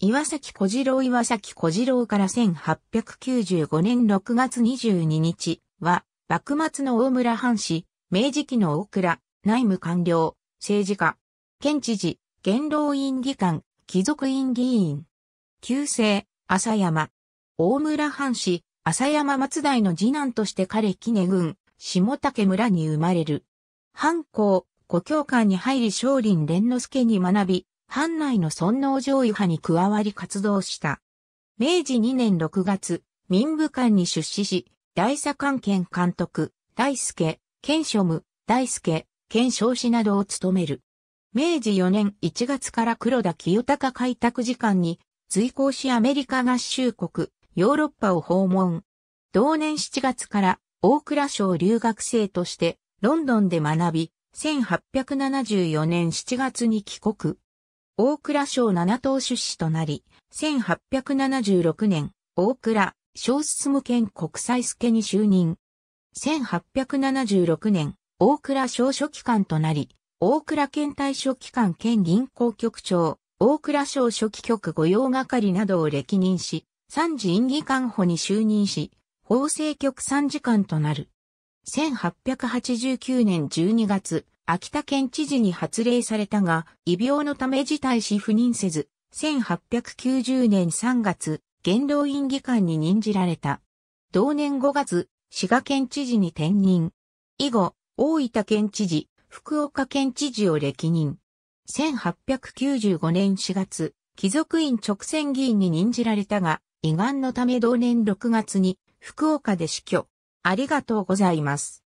岩崎小次郎岩崎小次郎から1895年6月22日は、幕末の大村藩士、明治期の大倉、内務官僚、政治家、県知事、元老院議官、貴族院議員。旧姓、朝山。大村藩士、朝山松代の次男として彼木根下竹村に生まれる。藩校、故郷館に入り少林連之助に学び、藩内の尊王攘夷派に加わり活動した。明治2年6月、民部官に出資し、大佐官県監督、大輔、県庶務、大輔、県少子などを務める。明治4年1月から黒田清隆開拓時間に、随行しアメリカ合衆国、ヨーロッパを訪問。同年7月から大蔵省留学生としてロンドンで学び、1874年7月に帰国。大倉省七党出資となり、1876年、大倉小進県国際助に就任。1876年、大倉小書記官となり、大倉県大書記官兼銀行局長、大倉省書記局御用係などを歴任し、三次院議官補に就任し、法制局参事官となる。1889年12月、秋田県知事に発令されたが、異病のため辞退し赴任せず、1890年3月、元老院議官に任じられた。同年5月、滋賀県知事に転任。以後、大分県知事、福岡県知事を歴任。1895年4月、貴族院直選議員に任じられたが、胃がんのため同年6月に福岡で死去。ありがとうございます。